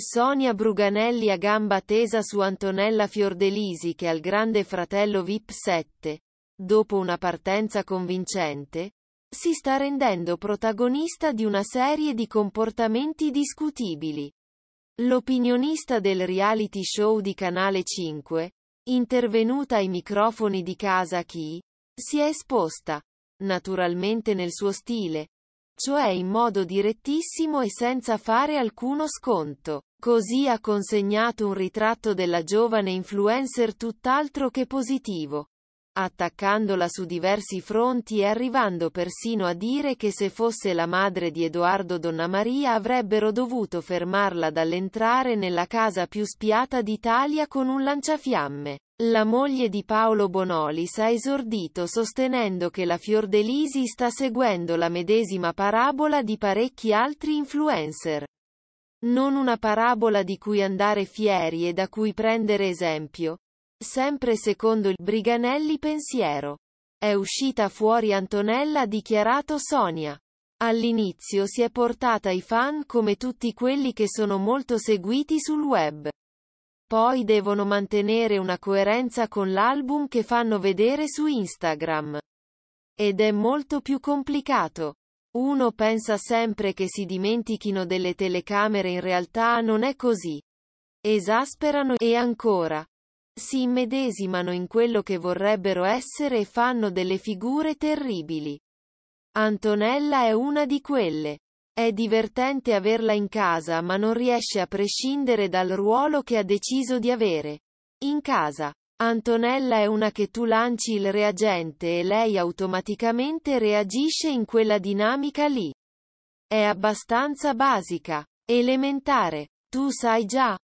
Sonia Bruganelli a gamba tesa su Antonella Fiordelisi che al Grande Fratello VIP 7, dopo una partenza convincente, si sta rendendo protagonista di una serie di comportamenti discutibili. L'opinionista del reality show di Canale 5, intervenuta ai microfoni di Casa Chi, si è esposta, naturalmente nel suo stile, cioè in modo direttissimo e senza fare alcuno sconto. Così ha consegnato un ritratto della giovane influencer tutt'altro che positivo attaccandola su diversi fronti e arrivando persino a dire che se fosse la madre di Edoardo Donnamaria avrebbero dovuto fermarla dall'entrare nella casa più spiata d'Italia con un lanciafiamme. La moglie di Paolo Bonolis ha esordito sostenendo che la Fiordelisi sta seguendo la medesima parabola di parecchi altri influencer. Non una parabola di cui andare fieri e da cui prendere esempio. Sempre secondo il Briganelli pensiero. È uscita fuori Antonella ha dichiarato Sonia. All'inizio si è portata i fan come tutti quelli che sono molto seguiti sul web. Poi devono mantenere una coerenza con l'album che fanno vedere su Instagram. Ed è molto più complicato. Uno pensa sempre che si dimentichino delle telecamere in realtà non è così. Esasperano e ancora. Si immedesimano in quello che vorrebbero essere e fanno delle figure terribili. Antonella è una di quelle. È divertente averla in casa ma non riesce a prescindere dal ruolo che ha deciso di avere. In casa. Antonella è una che tu lanci il reagente e lei automaticamente reagisce in quella dinamica lì. È abbastanza basica. Elementare. Tu sai già.